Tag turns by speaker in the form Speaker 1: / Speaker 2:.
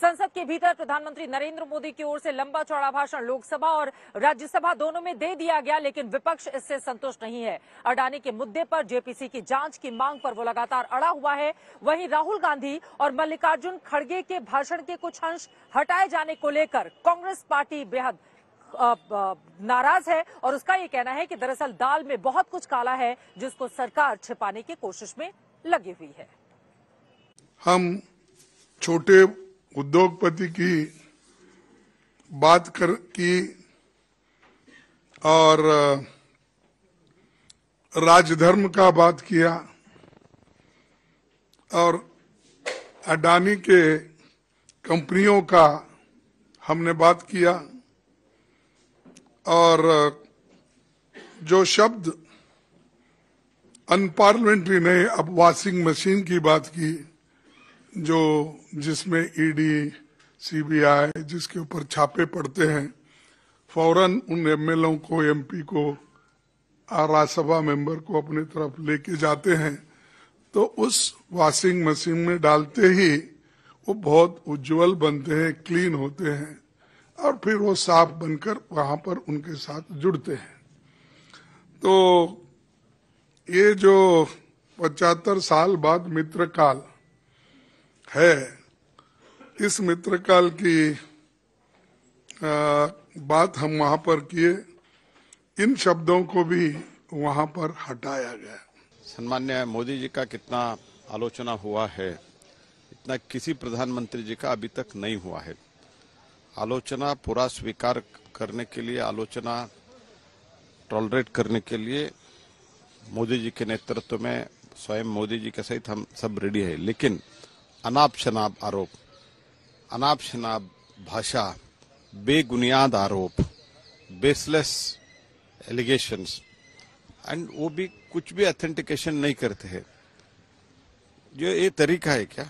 Speaker 1: संसद के भीतर प्रधानमंत्री नरेंद्र मोदी की ओर से लंबा चौड़ा भाषण लोकसभा और राज्यसभा दोनों में दे दिया गया लेकिन विपक्ष इससे संतुष्ट नहीं है अडानी के मुद्दे पर जेपीसी की जांच की मांग पर वो लगातार अड़ा हुआ है वहीं राहुल गांधी और मल्लिकार्जुन खड़गे के भाषण के कुछ अंश हटाए जाने को लेकर कांग्रेस पार्टी बेहद नाराज है और उसका ये कहना है कि दरअसल दाल में बहुत कुछ काला है जिसको सरकार छिपाने की कोशिश में लगी हुई है
Speaker 2: हम छोटे उद्योगपति की बात कर की और राजधर्म का बात किया और अडानी के कंपनियों का हमने बात किया और जो शब्द अनपार्लियामेंट्री ने अब वॉशिंग मशीन की बात की जो जिसमें ईडी e सीबीआई जिसके ऊपर छापे पड़ते हैं फौरन उन एमएलओ को एमपी को राज्यसभा मेंबर को अपने तरफ लेके जाते हैं तो उस वॉशिंग मशीन में डालते ही वो बहुत उज्जवल बनते हैं क्लीन होते हैं और फिर वो साफ बनकर वहां पर उनके साथ जुड़ते हैं तो ये जो पचहत्तर साल बाद मित्र काल है इस मित्र काल की बात हम वहां पर किए इन शब्दों को भी वहां पर
Speaker 3: हटाया गया सम्मान्य मोदी जी का कितना आलोचना हुआ है इतना किसी प्रधानमंत्री जी का अभी तक नहीं हुआ है आलोचना पूरा स्वीकार करने के लिए आलोचना टॉलरेट करने के लिए मोदी जी के नेतृत्व में स्वयं मोदी जी के सहित हम सब रेडी है लेकिन अनाप शनाब आरोप अनाप शनाब भाषा बेबुनियाद आरोप बेसलेस एलिगेशंस एंड वो भी कुछ भी ऑथेंटिकेशन नहीं करते हैं जो ये तरीका है क्या